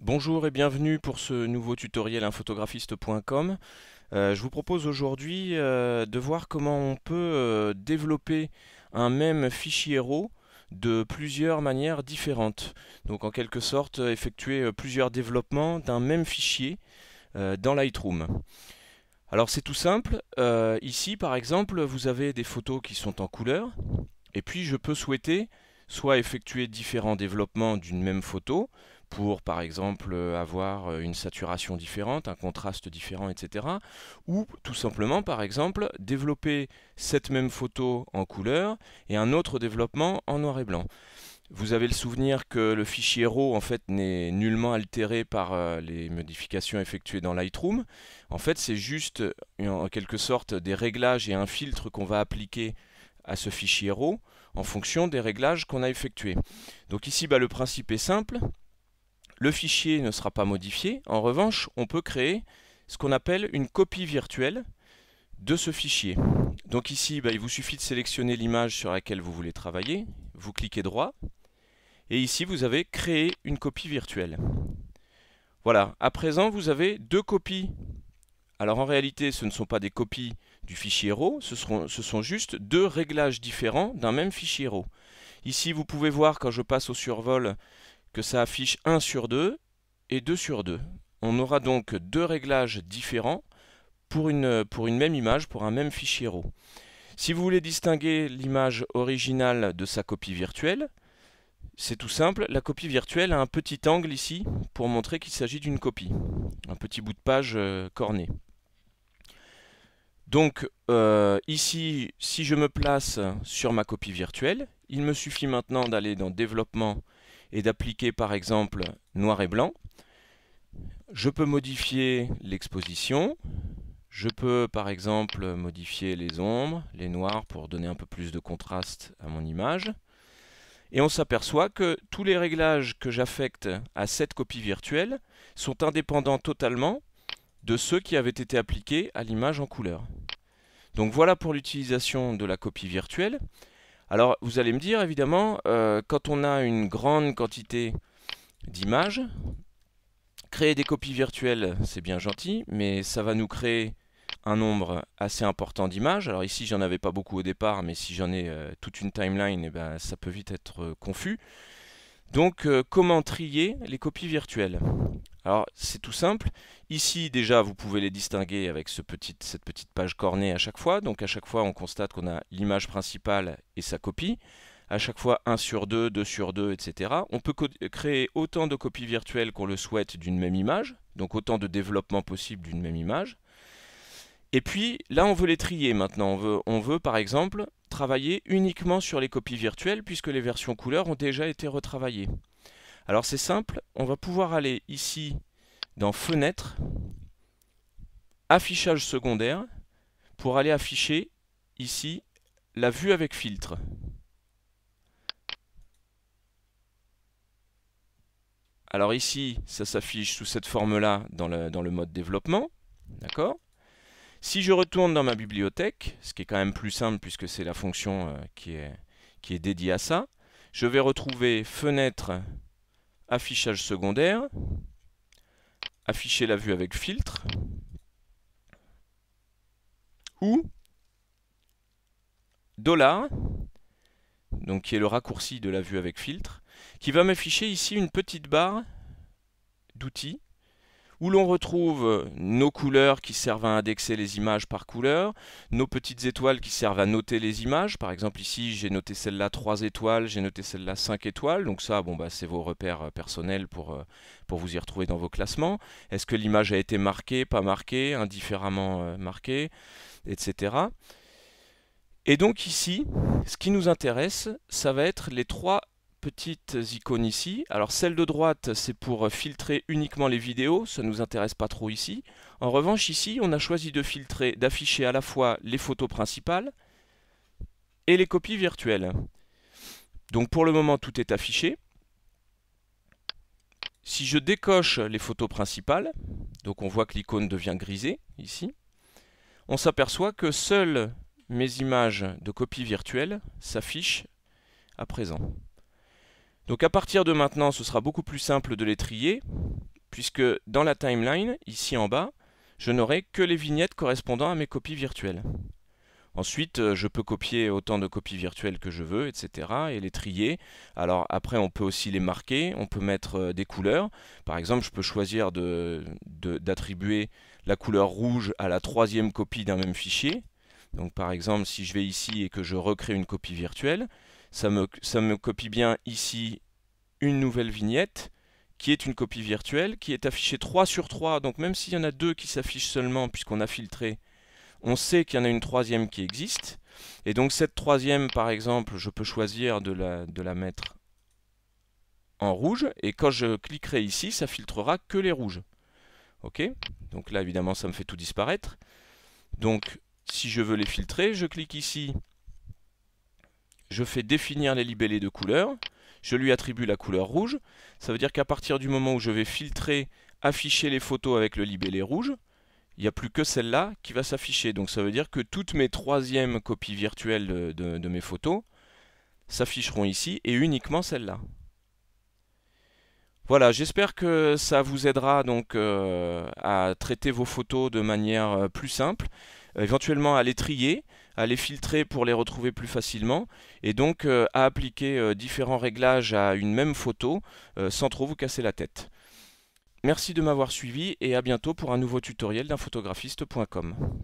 Bonjour et bienvenue pour ce nouveau tutoriel infotographiste.com. Euh, je vous propose aujourd'hui euh, de voir comment on peut euh, développer un même fichier RAW de plusieurs manières différentes. Donc en quelque sorte effectuer plusieurs développements d'un même fichier dans Lightroom. Alors c'est tout simple. ici par exemple vous avez des photos qui sont en couleur et puis je peux souhaiter soit effectuer différents développements d'une même photo, pour par exemple euh, avoir euh, une saturation différente, un contraste différent, etc. Ou tout simplement par exemple développer cette même photo en couleur et un autre développement en noir et blanc. Vous avez le souvenir que le fichier RAW en fait n'est nullement altéré par euh, les modifications effectuées dans Lightroom. En fait, c'est juste en quelque sorte des réglages et un filtre qu'on va appliquer à ce fichier RAW en fonction des réglages qu'on a effectués. Donc ici, bah, le principe est simple. Le fichier ne sera pas modifié. En revanche, on peut créer ce qu'on appelle une copie virtuelle de ce fichier. Donc ici, bah, il vous suffit de sélectionner l'image sur laquelle vous voulez travailler. Vous cliquez droit. Et ici, vous avez créé une copie virtuelle. Voilà, à présent, vous avez deux copies. Alors en réalité, ce ne sont pas des copies du fichier RAW, ce, ce sont juste deux réglages différents d'un même fichier RAW. Ici, vous pouvez voir, quand je passe au survol, que ça affiche 1 sur 2 et 2 sur 2. On aura donc deux réglages différents pour une, pour une même image, pour un même fichier RAW. Si vous voulez distinguer l'image originale de sa copie virtuelle, c'est tout simple, la copie virtuelle a un petit angle ici pour montrer qu'il s'agit d'une copie, un petit bout de page euh, corné. Donc euh, ici, si je me place sur ma copie virtuelle, il me suffit maintenant d'aller dans Développement, et d'appliquer par exemple noir et blanc, je peux modifier l'exposition, je peux par exemple modifier les ombres, les noirs pour donner un peu plus de contraste à mon image. Et on s'aperçoit que tous les réglages que j'affecte à cette copie virtuelle sont indépendants totalement de ceux qui avaient été appliqués à l'image en couleur. Donc voilà pour l'utilisation de la copie virtuelle. Alors, vous allez me dire, évidemment, euh, quand on a une grande quantité d'images, créer des copies virtuelles, c'est bien gentil, mais ça va nous créer un nombre assez important d'images. Alors ici, j'en avais pas beaucoup au départ, mais si j'en ai euh, toute une timeline, eh ben, ça peut vite être euh, confus. Donc, euh, comment trier les copies virtuelles Alors, c'est tout simple. Ici, déjà, vous pouvez les distinguer avec cette petite page cornée à chaque fois. Donc, à chaque fois, on constate qu'on a l'image principale et sa copie. À chaque fois, 1 sur 2, 2 sur 2, etc. On peut créer autant de copies virtuelles qu'on le souhaite d'une même image. Donc, autant de développement possible d'une même image. Et puis, là, on veut les trier maintenant. On veut, on veut par exemple, travailler uniquement sur les copies virtuelles puisque les versions couleurs ont déjà été retravaillées. Alors c'est simple, on va pouvoir aller ici dans Fenêtre, Affichage secondaire, pour aller afficher ici la vue avec filtre. Alors ici, ça s'affiche sous cette forme-là dans le, dans le mode développement. D'accord si je retourne dans ma bibliothèque, ce qui est quand même plus simple puisque c'est la fonction euh, qui est, dédiée à ça, je vais retrouver fenêtre, affichage secondaire, afficher la vue avec filtre, ou dollar, donc qui est le raccourci de la vue avec filtre, qui va m'afficher ici une petite barre d'outils où l'on retrouve euh, nos couleurs qui servent à indexer les images par couleur, nos petites étoiles qui servent à noter les images. Par exemple ici, j'ai noté celle-là 3 étoiles, j'ai noté celle-là 5 étoiles. Donc ça, bon, bah, c'est vos repères euh, personnels pour, euh, pour vous y retrouver dans vos classements. Est-ce que l'image a été marquée, pas marquée, indifféremment marquée, etc. Et donc ici, ce qui nous intéresse, ça va être les trois petites icônes ici. Alors celle de droite, c'est pour filtrer uniquement les vidéos, ça ne nous intéresse pas trop ici. En revanche, ici, on a choisi de filtrer, d'afficher à la fois les photos principales et les copies virtuelles. Donc pour le moment, tout est affiché. Si je décoche les photos principales, donc on voit que l'icône devient grisée ici, on s'aperçoit que seules mes images de copies virtuelles s'affichent à présent. Donc à partir de maintenant, ce sera beaucoup plus simple de les trier, puisque dans la timeline, ici en bas, je n'aurai que les vignettes correspondant à mes copies virtuelles. Ensuite, euh, je peux copier autant de copies virtuelles que je veux, etc. et les trier. Alors après, on peut aussi les marquer, on peut mettre euh, des couleurs. Par exemple, je peux choisir d'attribuer la couleur rouge à la troisième copie d'un même fichier. Donc par exemple, si je vais ici et que je recrée une copie virtuelle, ça me, ça me copie bien ici une nouvelle vignette qui est une copie virtuelle, qui est affichée 3 sur 3, donc même s'il y en a deux qui s'affichent seulement puisqu'on a filtré, on sait qu'il y en a une troisième qui existe, et donc cette troisième par exemple, je peux choisir de la, de la mettre en rouge, et quand je cliquerai ici, ça filtrera que les rouges. Ok Donc là évidemment ça me fait tout disparaître. Donc si je veux les filtrer, je clique ici je fais définir les libellés de couleur, je lui attribue la couleur rouge, ça veut dire qu'à partir du moment où je vais filtrer, afficher les photos avec le libellé rouge, il n'y a plus que celle-là qui va s'afficher. Donc ça veut dire que toutes mes troisièmes copies virtuelles de, mes photos s'afficheront ici et uniquement celle-là. Voilà, j'espère que ça vous aidera donc euh, à traiter vos photos de manière euh, plus simple, euh, éventuellement à les trier à les filtrer pour les retrouver plus facilement et donc euh, à appliquer euh, différents réglages à une même photo euh, sans trop vous casser la tête. Merci de m'avoir suivi et à bientôt pour un nouveau tutoriel d'un photographiste.com.